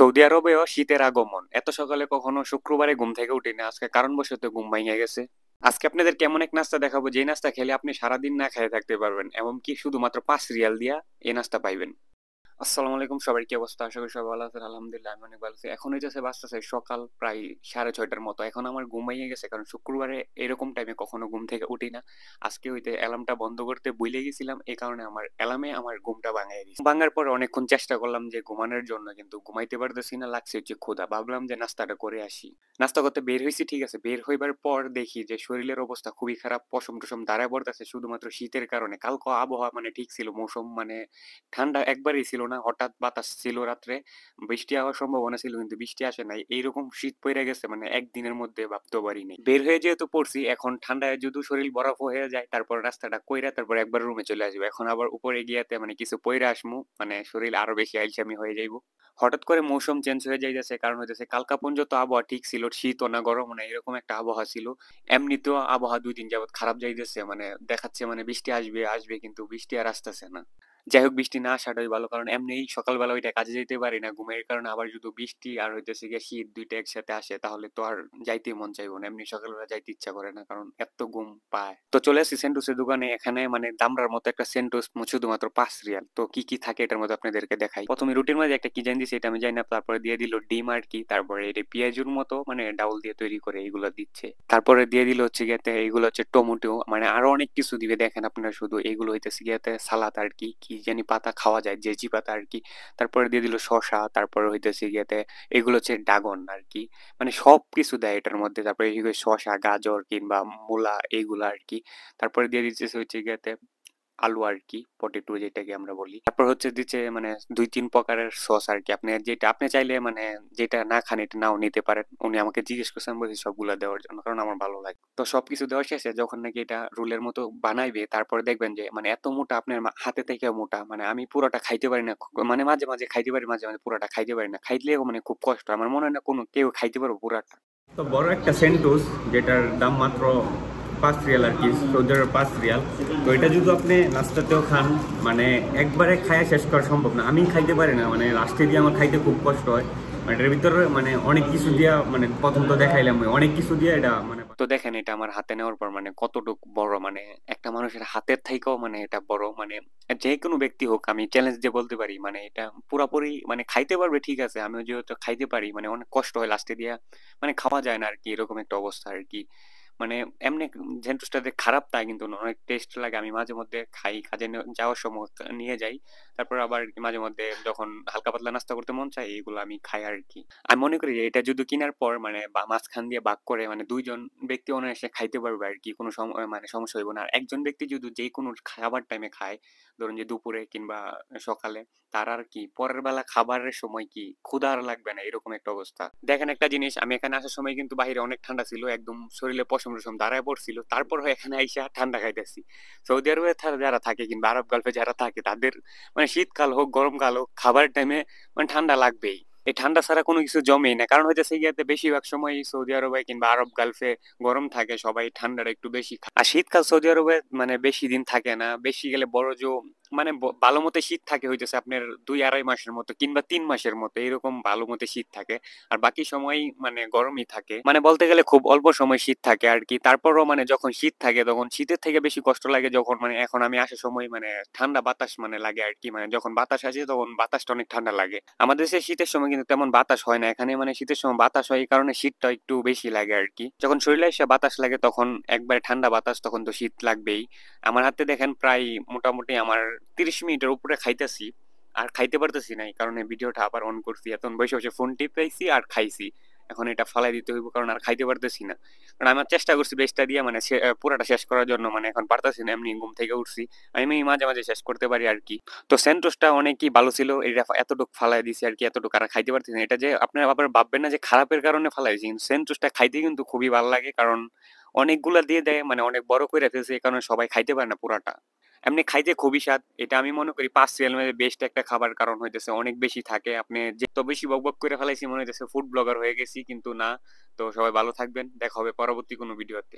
Saudi আরবেও শীতের আগমন এত সকালে কখনো শুক্রবারে ঘুম থেকে উঠি না আজকে কারণবশত ঘুম ভাঙে গেছে আজকে আপনাদের কেমন এক নাস্তা দেখাবো যে নাস্তা খেলে আপনি সারাদিন না খেয়ে থাকতে পারবেন এমনকি শুধুমাত্র পাঁচ রিয়াল দিয়া এই নাস্তা পাইবেন আসসালামু আলাইকুম সবাই কি অবস্থা আশা করি সবাই ভালো আছেন আলহামদুলিল্লাহ আমি অনেক ভালো আছি এখন হইতেছে বাসতেছে সকাল প্রায় সাড়ে ছয়টার মতো এখন আমার ঘুমাইয়ে গেছে কারণ শুক্রবারে এরকম টাইমে কখনো ঘুম থেকে উঠি না আজকে হইতে অ্যালার্মটা বন্ধ করতে ভুলে গেছিলাম এই কারণে আমার অ্যালার্মে আমার ঘুমটা ভাঙাই গেছে ভাঙার পর অনেকক্ষণ চেষ্টা করলাম যে ঘুমানোর জন্য কিন্তু ঘুমাইতে পারতেছি না লাগছে হচ্ছে ক্ষুধা ভাবলাম যে নাস্তাটা করে আসি নাস্তা করতে বের হয়েছি ঠিক আছে বের হইবার পর দেখি যে শরীরের অবস্থা খুবই খারাপ পশম টসম দাঁড়ায় পড়তেছে শুধুমাত্র শীতের কারণে কালকে আবহাওয়া মানে ঠিক ছিল মৌসুম মানে ঠান্ডা একবারই ছিল না হঠাৎ বাতাস ছিল রাত্রে বৃষ্টি হওয়ার সম্ভাবনা ছিল কিন্তু বৃষ্টি আসে নাই এইরকম শীত পড়ে গেছে মানে একদিনের মধ্যে ভাবতে পারি নেই বের হয়ে যেহেতু পড়ছি এখন ঠান্ডায় যদি শরীর বরফ হয়ে যায় তারপর রাস্তাটা কইরা তারপর একবার রুমে চলে আসবো এখন আবার উপরে গিয়াতে মানে কিছু পইরা আসমু মানে শরীর আরো বেশি আইলসামি হয়ে যাইব হঠাৎ করে মৌসুম চেঞ্জ হয়ে যাইতেছে কারণ হইতেছে কালকা পর্যন্ত আবহাওয়া ঠিক ছিল শীত না গরম না মানে এরকম একটা আবহাওয়া ছিল এমনিতেও আবহাওয়া দুই দিন যাবৎ খারাপ যাইতেছে মানে দেখাচ্ছে মানে বৃষ্টি আসবে আসবে কিন্তু বৃষ্টি আর আসতেছে না যাই হোক বৃষ্টি না আসাটাই ভালো কারণ এমনি সকালবেলা ওইটা কাজে যেতে পারি না ঘুমের কারণে আবার যদি বৃষ্টি আর হইতেছে গিয়ে শীত দুইটা একসাথে আসে তাহলে তো আর যাইতে মন চাইবো না এমনি সকালবেলা যাইতে ইচ্ছা করে না কারণ এত ঘুম পায় তো চলে আসি সেন্টোসের দোকানে এখানে মানে দামরার মতো একটা সেন্টোস শুধুমাত্র পাঁচ রিয়াল তো কি কি থাকে এটার মধ্যে আপনাদেরকে দেখাই প্রথমে রুটির মধ্যে একটা কি জানি দিচ্ছে এটা আমি জানি না তারপরে দিয়ে দিল ডিম আর কি তারপরে এটা পেঁয়াজুর মতো মানে ডাউল দিয়ে তৈরি করে এগুলো দিচ্ছে তারপরে দিয়ে দিল হচ্ছে গিয়ে এগুলো হচ্ছে টমেটো মানে আরো অনেক কিছু দিবে দেখেন আপনারা শুধু এগুলো হইতেছে গিয়ে সালাদ আর কি কি জানি পাতা খাওয়া যায় জেজি পাতা আর কি তারপরে দিয়ে দিল শশা তারপরে হইতেছে গিয়েতে এগুলো হচ্ছে ডাগন আর কি মানে সব কিছু দেয় এটার মধ্যে তারপরে শশা গাজর কিংবা মূলা এগুলো আর কি তারপরে দিয়ে দিচ্ছে হচ্ছে গিয়েতে আলু আর কি পটেটো যেটাকে আমরা বলি তারপর হচ্ছে দিচ্ছে মানে দুই তিন প্রকারের সস আর কি আপনি যেটা আপনি চাইলে মানে যেটা না খান এটা নাও নিতে পারেন উনি আমাকে জিজ্ঞেস করছেন বলছি সবগুলো দেওয়ার জন্য কারণ আমার ভালো লাগে তো সবকিছু দেওয়া শেষে যখন নাকি এটা রুলের মতো বানাইবে তারপরে দেখবেন যে মানে এত মোটা আপনার হাতে থেকে মোটা মানে আমি পুরোটা খাইতে পারি না মানে মাঝে মাঝে খাইতে পারি মাঝে মাঝে পুরোটা খাইতে পারি না খাইলেও মানে খুব কষ্ট আমার মনে হয় না কোনো কেউ খাইতে পারবো পুরাটা তো বড় একটা সেন্টোস যেটার দাম মাত্র পাঁচ রিয়াল আর কি সৌদি আরবের পাঁচ রিয়াল তো এটা যদি আপনি নাস্তাতেও খান মানে একবারে খায়া শেষ করা সম্ভব না আমি খাইতে পারি না মানে লাস্টে দিয়ে আমার খাইতে খুব কষ্ট হয় মানে এটার ভিতরে মানে অনেক কিছু দিয়া মানে প্রথম তো দেখাইলাম অনেক কিছু দিয়া এটা মানে তো দেখেন এটা আমার হাতে নেওয়ার পর মানে কতটুকু বড় মানে একটা মানুষের হাতের থেকেও মানে এটা বড় মানে যে কোনো ব্যক্তি হোক আমি চ্যালেঞ্জ দিয়ে বলতে পারি মানে এটা পুরাপুরি মানে খাইতে পারবে ঠিক আছে আমিও যেহেতু খাইতে পারি মানে অনেক কষ্ট হয় লাস্টে দিয়া মানে খাওয়া যায় না আর কি এরকম একটা অবস্থা আর কি মানে এমনি জেন্টুসটা যে খারাপ তা কিন্তু অনেক টেস্ট লাগে আমি মাঝে মধ্যে খাই কাজে যাওয়ার সময় নিয়ে যাই তারপর আবার মাঝে মধ্যে যখন হালকা পাতলা নাস্তা করতে মন চায় এইগুলো আমি খাই আর কি আমি মনে করি যে এটা যদি কেনার পর মানে মাঝখান দিয়ে বাক করে মানে দুইজন ব্যক্তি অনায়াসে খাইতে পারবে আর কি কোনো মানে সমস্যা হইব না আর একজন ব্যক্তি যদি যে কোনো খাবার টাইমে খায় ধরুন যে দুপুরে কিংবা সকালে তার আর কি পরের বেলা খাবারের সময় কি ক্ষুধার লাগবে না এরকম একটা অবস্থা দেখেন একটা জিনিস আমি এখানে আসার সময় কিন্তু বাহিরে অনেক ঠান্ডা ছিল একদম শরীরে পশ রসম রসম দাঁড়ায় পড়ছিল তারপর এখানে আইসা ঠান্ডা খাইতেছি সৌদি আরবে যারা থাকে কিংবা আরব গল্পে যারা থাকে তাদের মানে শীতকাল হোক গরমকাল হোক খাবার টাইমে মানে ঠান্ডা লাগবেই এই ঠান্ডা ছাড়া কোনো কিছু জমেই না কারণ হচ্ছে ইয়াতে বেশিরভাগ সময় সৌদি আরবে কিংবা আরব গালফে গরম থাকে সবাই ঠান্ডাটা একটু বেশি আর শীতকাল সৌদি আরবে মানে বেশি দিন থাকে না বেশি গেলে বড় জো মানে ভালো মতে শীত থাকে হইতেছে আপনার দুই আড়াই মাসের মতো কিংবা তিন মাসের মতো এরকম ভালো মতে শীত থাকে আর বাকি সময় মানে গরমই থাকে মানে বলতে গেলে খুব অল্প সময় শীত থাকে আর কি তারপরও মানে যখন শীত থাকে তখন শীতের থেকে বেশি কষ্ট লাগে যখন মানে এখন আমি আসার সময় মানে ঠান্ডা বাতাস মানে লাগে আর কি মানে যখন বাতাস আসে তখন বাতাসটা অনেক ঠান্ডা লাগে আমাদের দেশে শীতের সময় কিন্তু তেমন বাতাস হয় না এখানে মানে শীতের সময় বাতাস হয় এই কারণে শীতটা একটু বেশি লাগে আর কি যখন শরীরে এসে বাতাস লাগে তখন একবার ঠান্ডা বাতাস তখন তো শীত লাগবেই আমার হাতে দেখেন প্রায় মোটামুটি আমার তিরিশ মিনিটের উপরে খাইতেছি আর খাইতে পারতেছি নাই কারণ এই ভিডিওটা আবার অন করছি এখন বসে বসে ফোন টিপাইছি আর খাইছি এখন এটা ফালাই দিতে হইব কারণ আর খাইতে পারতেছি না কারণ আমার চেষ্টা করছি বেশটা দিয়ে মানে পুরাটা শেষ করার জন্য মানে এখন পারতেছি না এমনি ঘুম থেকে উঠছি আমি মাঝে মাঝে শেষ করতে পারি আর কি তো সেন্টোসটা অনেকই ভালো ছিল এটা এতটুকু ফালাই দিছি আর কি এতটুকু আর খাইতে পারতেছি না এটা যে আপনারা আবার ভাববেন না যে খারাপের কারণে ফালাইছি কিন্তু সেন্টোসটা খাইতে কিন্তু খুবই ভালো লাগে কারণ অনেকগুলা দিয়ে দেয় মানে অনেক বড় করে ফেলছে এই কারণে সবাই খাইতে পারে না পুরাটা এমনি খাইতে খুবই স্বাদ এটা আমি মনে করি পাঁচ রিয়াল মধ্যে বেস্ট একটা খাবার কারণ হইতেছে অনেক বেশি থাকে আপনি যত বেশি বকবক করে ফেলাইছি মনে হইতেছে ফুড ব্লগার হয়ে গেছি কিন্তু না তো সবাই ভালো থাকবেন দেখা হবে পরবর্তী কোনো ভিডিওতে